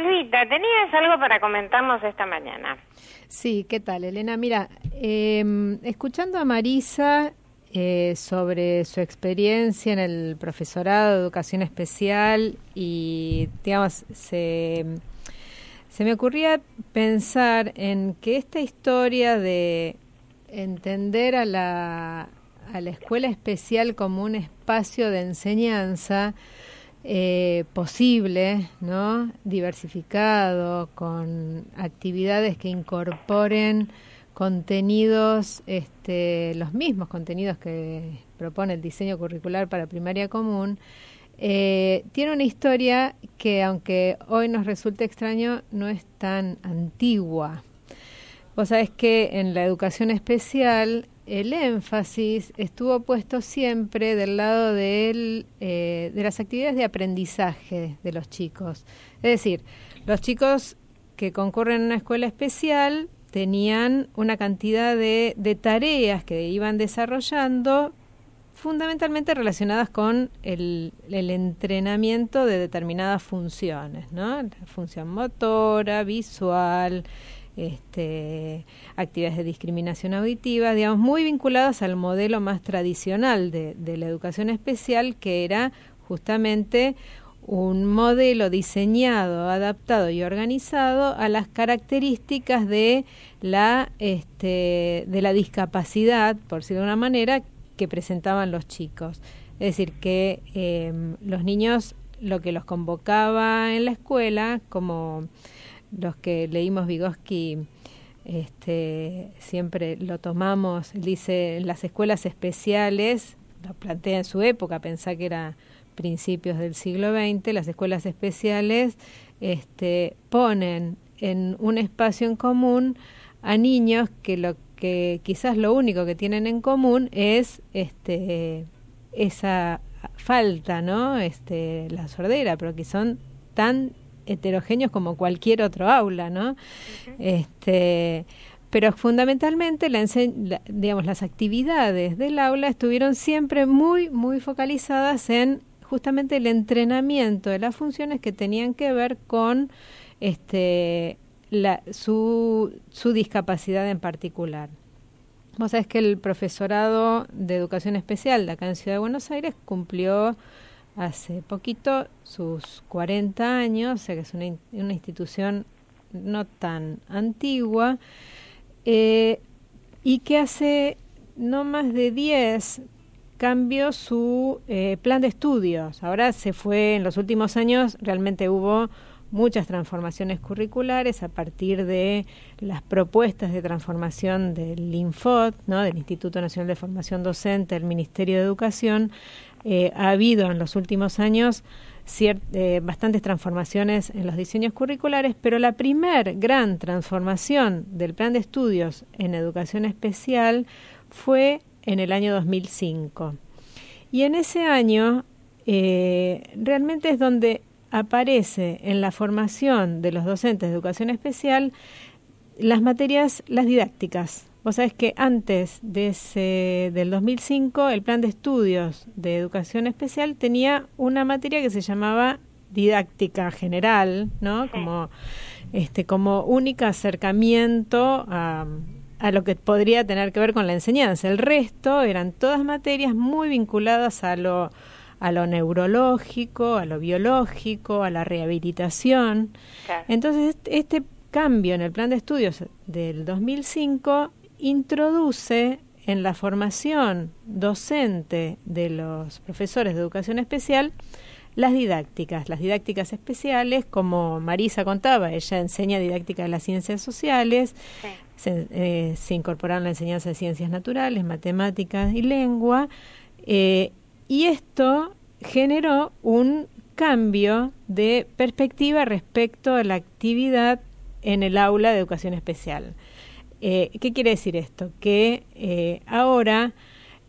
Silvita, tenías algo para comentarnos esta mañana. Sí, ¿qué tal, Elena? Mira, em, escuchando a Marisa eh, sobre su experiencia en el profesorado de educación especial y, digamos, se, se me ocurría pensar en que esta historia de entender a la, a la escuela especial como un espacio de enseñanza, eh, posible, ¿no? diversificado, con actividades que incorporen contenidos, este, los mismos contenidos que propone el diseño curricular para primaria común, eh, tiene una historia que aunque hoy nos resulte extraño, no es tan antigua. Vos sabés que en la educación especial el énfasis estuvo puesto siempre del lado de, eh, de las actividades de aprendizaje de los chicos. Es decir, los chicos que concurren a una escuela especial tenían una cantidad de, tareas que iban desarrollando fundamentalmente relacionadas con el, el, entrenamiento de determinadas funciones, ¿no? La función motora, visual, este, actividades de discriminación auditiva, digamos, muy vinculadas al modelo más tradicional de, la educación especial, que era justamente un modelo diseñado, adaptado y organizado a las características de la, este, de la discapacidad, por decirlo de una manera, que presentaban los chicos. Es decir, que em, los niños lo que los convocaba en la escuela como los que leímos Vygotsky este, siempre lo tomamos, dice, las escuelas especiales, lo plantea en su época, pensá que era principios del siglo XX, las escuelas especiales este, ponen en un espacio en común a niños que lo que quizás lo único que tienen en común es este esa falta, ¿no? Este la sordera, pero que son tan heterogéneos como cualquier otro aula, ¿no? Este pero fundamentalmente digamos, las actividades del aula estuvieron siempre muy, muy focalizadas en justamente el entrenamiento de las funciones que tenían que ver con este, su, su discapacidad en particular. Vos sabés que el profesorado de educación especial de acá en Ciudad de Buenos Aires cumplió hace poquito sus 40 años, o sea que es una, institución no tan antigua, eh, y que hace no más de 10 cambió su eh, plan de estudios. Ahora se fue, en los últimos años realmente hubo muchas transformaciones curriculares a partir de las propuestas de transformación del INFOD, ¿no? del Instituto Nacional de Formación Docente, del Ministerio de Educación, eh, ha habido en los últimos años eh, bastantes transformaciones en los diseños curriculares, pero la primer gran transformación del plan de estudios en educación especial fue en el año 2005. Y en ese año eh, realmente es donde aparece en la formación de los docentes de educación especial las materias, las didácticas, Vos sabés que antes de ese, del 2005 el plan de estudios de educación especial tenía una materia que se llamaba didáctica general, ¿no? Como este como único acercamiento a, lo que podría tener que ver con la enseñanza. El resto eran todas materias muy vinculadas a lo neurológico, a lo biológico, a la rehabilitación. Entonces, este, este cambio en el plan de estudios del 2005 introduce en la formación docente de los profesores de educación especial las didácticas, las didácticas especiales, como Marisa contaba, ella enseña didáctica de las ciencias sociales, se, eh, incorporaron la enseñanza de ciencias naturales, matemáticas y lengua, eh, y esto generó un cambio de perspectiva respecto a la actividad en el aula de educación especial. Eh, ¿Qué quiere decir esto? Que eh, ahora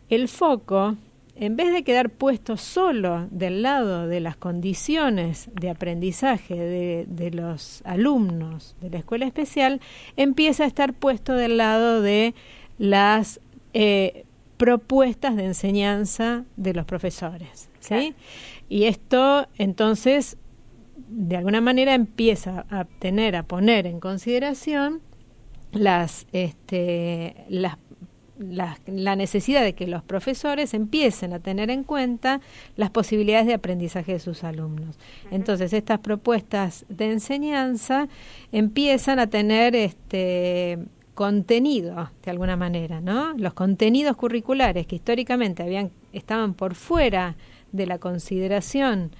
el foco, en vez de quedar puesto solo del lado de las condiciones de aprendizaje de, los alumnos de la escuela especial, empieza a estar puesto del lado de las eh, propuestas de enseñanza de los profesores. Y esto entonces, de alguna manera, empieza a tener, a poner en consideración este, las, la, necesidad de que los profesores empiecen a tener en cuenta las posibilidades de aprendizaje de sus alumnos. Entonces, estas propuestas de enseñanza empiezan a tener este contenido de alguna manera, ¿no? Los contenidos curriculares que históricamente habían estaban por fuera de la consideración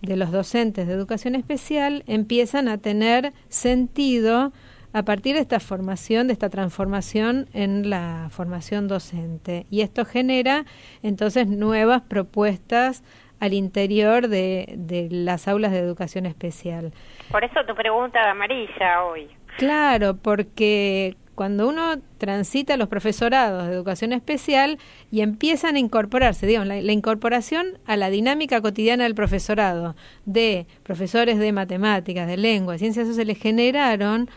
de los docentes de educación especial empiezan a tener sentido a partir de esta formación, de esta transformación en la formación docente. Y esto genera entonces nuevas propuestas al interior de, las aulas de educación especial. Por eso tu pregunta amarilla hoy. Claro, porque cuando uno transita los profesorados de educación especial y empiezan a incorporarse, digamos, la, incorporación a la dinámica cotidiana del profesorado, de profesores de matemáticas, de lengua, de ciencias le generaron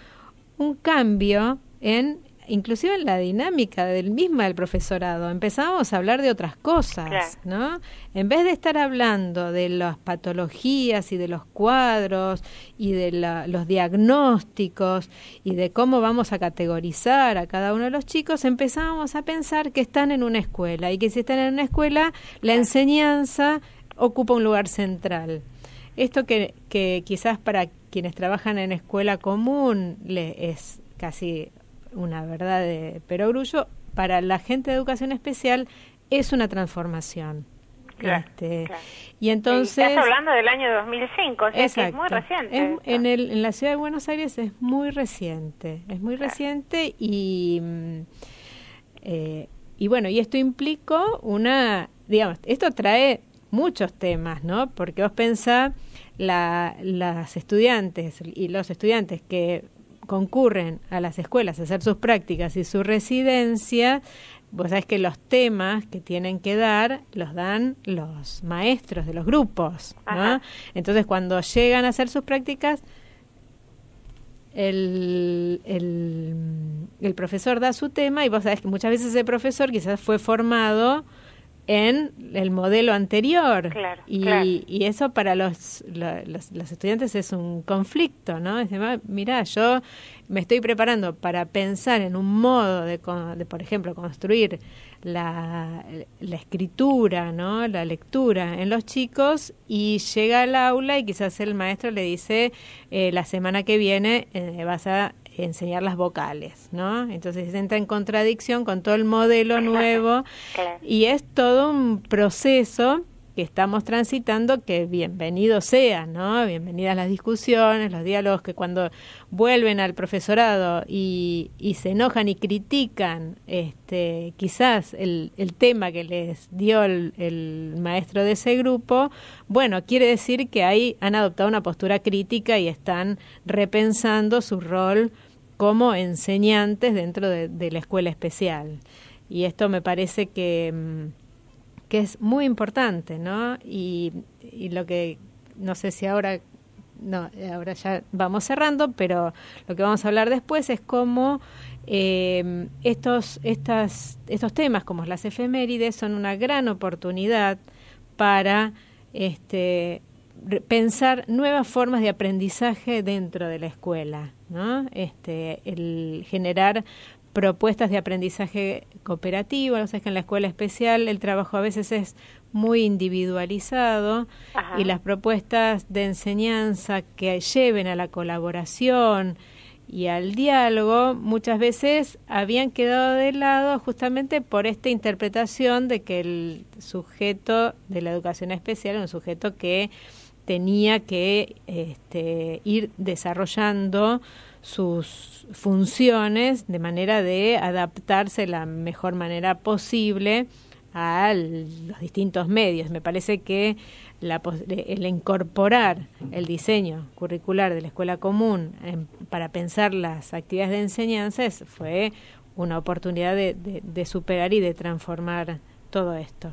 un cambio en inclusive en la dinámica del mismo del profesorado. empezamos a hablar de otras cosas, ¿no? En vez de estar hablando de las patologías y de los cuadros y de los diagnósticos y de cómo vamos a categorizar a cada uno de los chicos, empezamos a pensar que están en una escuela y que si están en una escuela, la enseñanza ocupa un lugar central. Esto que, que quizás para quienes trabajan en escuela común le, es casi una verdad de perogrullo, para la gente de educación especial es una transformación. Este, y entonces... hablando del año 2005, es muy reciente. en, la ciudad de Buenos Aires es muy reciente, es muy reciente y... Mm, eh, y bueno, y esto implicó una, digamos, esto trae muchos temas, ¿no? Porque vos pensás la, las estudiantes y los estudiantes que concurren a las escuelas a hacer sus prácticas y su residencia, vos sabés que los temas que tienen que dar los dan los maestros de los grupos, ¿no? Entonces cuando llegan a hacer sus prácticas, el, el, profesor da su tema y vos sabés que muchas veces ese profesor quizás fue formado en el modelo anterior. y, eso para los, estudiantes es un conflicto, ¿no? Es decir, ah, yo me estoy preparando para pensar en un modo de, por ejemplo, construir la, escritura, ¿no? La lectura en los chicos y llega al aula y quizás el maestro le dice, eh, la semana que viene eh, vas a enseñar las vocales, ¿no? Entonces entra en contradicción con todo el modelo nuevo y es todo un proceso que estamos transitando, que bienvenido sea, ¿no? Bienvenidas las discusiones, los diálogos que cuando vuelven al profesorado y, y se enojan y critican este, quizás el, el tema que les dio el, maestro de ese grupo, bueno, quiere decir que ahí han adoptado una postura crítica y están repensando su rol como enseñantes dentro de la escuela especial. Y esto me parece que mm, que es muy importante, ¿no? Y, lo que, no sé si ahora, no, ahora ya vamos cerrando, pero lo que vamos a hablar después es cómo eh, estos, estas, estos temas, como las efemérides, son una gran oportunidad para este, pensar nuevas formas de aprendizaje dentro de la escuela, ¿no? Este, el generar propuestas de aprendizaje cooperativo, o que en la escuela especial el trabajo a veces es muy individualizado y las propuestas de enseñanza que lleven a la colaboración y al diálogo muchas veces habían quedado de lado justamente por esta interpretación de que el sujeto de la educación especial es un sujeto que tenía que este, ir desarrollando sus funciones de manera de adaptarse la mejor manera posible a los distintos medios. Me parece que la, el incorporar el diseño curricular de la escuela común para pensar las actividades de enseñanza fue una oportunidad de, de superar y de transformar todo esto.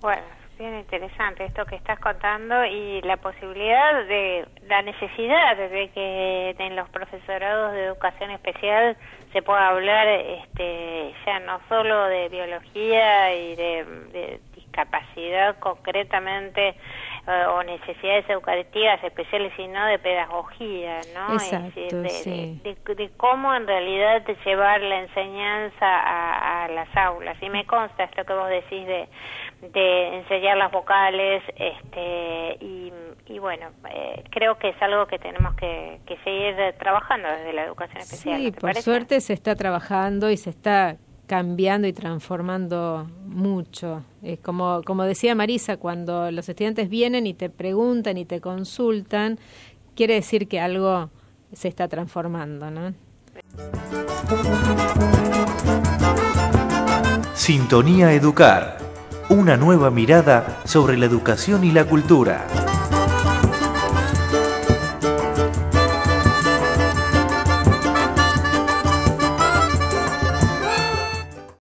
Bueno, Bien interesante esto que estás contando y la posibilidad de, la necesidad de que en los profesorados de educación especial se pueda hablar este, ya no solo de biología y de, discapacidad concretamente eh, o necesidades educativas especiales, sino de pedagogía, ¿no? Exacto, de, de, cómo en realidad llevar la enseñanza a, a las aulas. Y me consta esto que vos decís de de enseñar las vocales este, y, bueno, eh, creo que es algo que tenemos que, que seguir trabajando desde la educación especial. Sí, por suerte se está trabajando y se está cambiando y transformando mucho. es como, como decía Marisa, cuando los estudiantes vienen y te preguntan y te consultan, quiere decir que algo se está transformando, ¿no? Sintonía Educar una nueva mirada sobre la educación y la cultura.